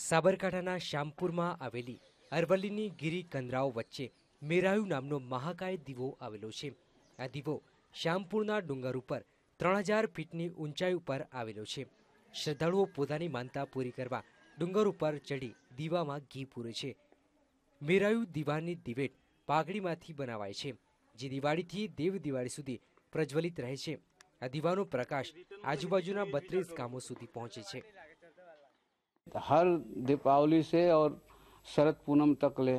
સાબરકાંઠાના શ્યામપુરમાં આવેલી અરવલ્લીની ગીરી કંદરાઓ વચ્ચે મેરાયુ નામનો મહાકાય દીવો આવેલો છે આ દીવો શ્યામપુરના ડુંગર ઉપર ત્રણ હજાર ફીટની ઊંચાઈ ઉપર આવેલો છે શ્રદ્ધાળુઓ પોતાની માનતા પૂરી કરવા ડુંગર ઉપર ચડી દીવામાં ઘી પૂરે છે મેરાયુ દીવાની દિવેટ પાઘડીમાંથી બનાવાય છે જે દિવાળીથી દેવ દિવાળી સુધી પ્રજ્વલિત રહે છે આ દીવાનો પ્રકાશ આજુબાજુના બત્રીસ ગામો સુધી પહોંચે છે हर दीपावली से और शरद पूनम तक ले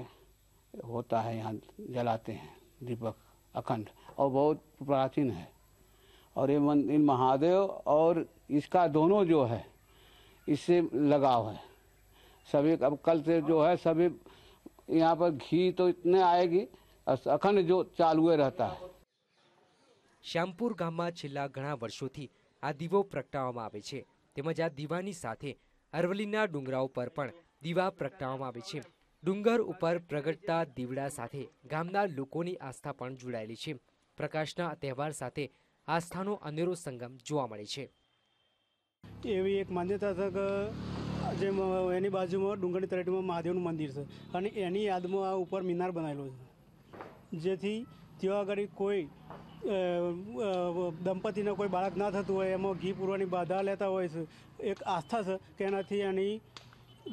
होता है यहाँ जलाते हैं दीपक अखंड और बहुत प्राचीन है और ये मन इन महादेव और इसका दोनों जो है इससे लगाव है सभी अब कल से जो है सभी यहाँ पर घी तो इतने आएगी अखंड जो चालू રહેતા रहता है श्यामपुर ઘણા में આ वर्षो थी आ दीवो प्रगटा આ दीवा અરવલ્લીના ડુંગરા ઉપર પણ દીવા પ્રગટાવવામાં આવે છે ડુંગર ઉપર પ્રગટતા દીવડા સાથે ગામના લોકોની આસ્થા પણ જોડાયેલી છે પ્રકાશના તહેવાર સાથે આસ્થાનો અનેરો સંગમ જોવા મળે છે એવી એક માન્યતા છે કે જે એની બાજુમાં ડુંગરની તળેટીમાં મહાદેવનું મંદિર છે અને એની યાદમાં આ ઉપર મિનાર બનાવેલો છે જેથી ત્યાં આગળ કોઈ દંપતીને કોઈ બાળક ના થતું હોય એમાં ઘી પૂરવાની બાધા લેતા હોય છે એક આસ્થા છે કે એનાથી એની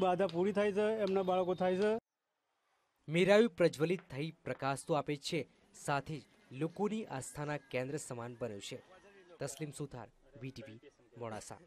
બાધા પૂરી થાય છે એમના બાળકો થાય છે મીરાયુ પ્રજ્વલિત થઈ પ્રકાશ તો આપે છે સાથે જ લોકોની આસ્થાના કેન્દ્ર સમાન બન્યું છે તસ્લીમ સુથાર વીટીવી મોડાસા